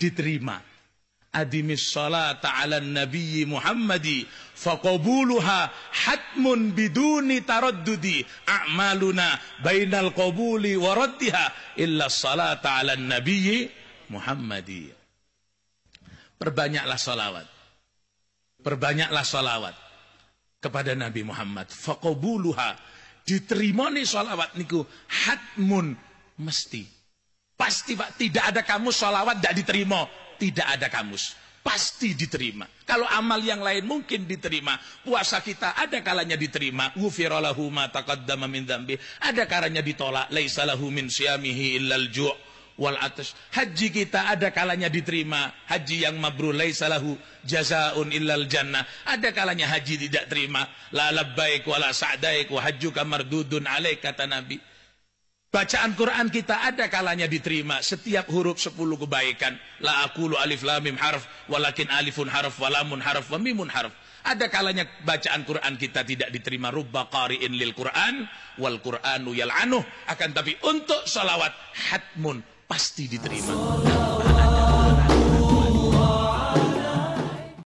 diterima. Adimis salat ala Nabi Muhammadi faqabuluha hatmun biduni taraddudi a'maluna bainal qabuli wa raddiha illa salat ala Nabi Muhammadi. Perbanyaklah salawat. Perbanyaklah salawat kepada Nabi Muhammad. Faqabuluha diterimani salawat niku hatmun mesti Pasti Pak, tidak ada kamus sholawat tidak diterima. Tidak ada kamus. Pasti diterima. Kalau amal yang lain mungkin diterima. Puasa kita ada kalanya diterima. Ghufirallahu ma taqaddama min dhambi. Ada kalanya ditolak. Laisalahu min syamihi illal ju' wal atas. Haji kita ada kalanya diterima. Haji yang mabrur Laisalahu jazaun illal jannah. Ada kalanya haji tidak terima. La labbaik wa la sa'daik wa hajjuka mardudun alaik kata Nabi. Bacaan Quran kita ada kalanya diterima setiap huruf 10 kebaikan. La akulu alif lamim harf walakin alifun harf walamun harf wa mimun harf. Ada kalanya bacaan Quran kita tidak diterima rubba qari'in lil Quran wal Quranu yal'anuh akan tapi untuk salawat hatmun pasti diterima.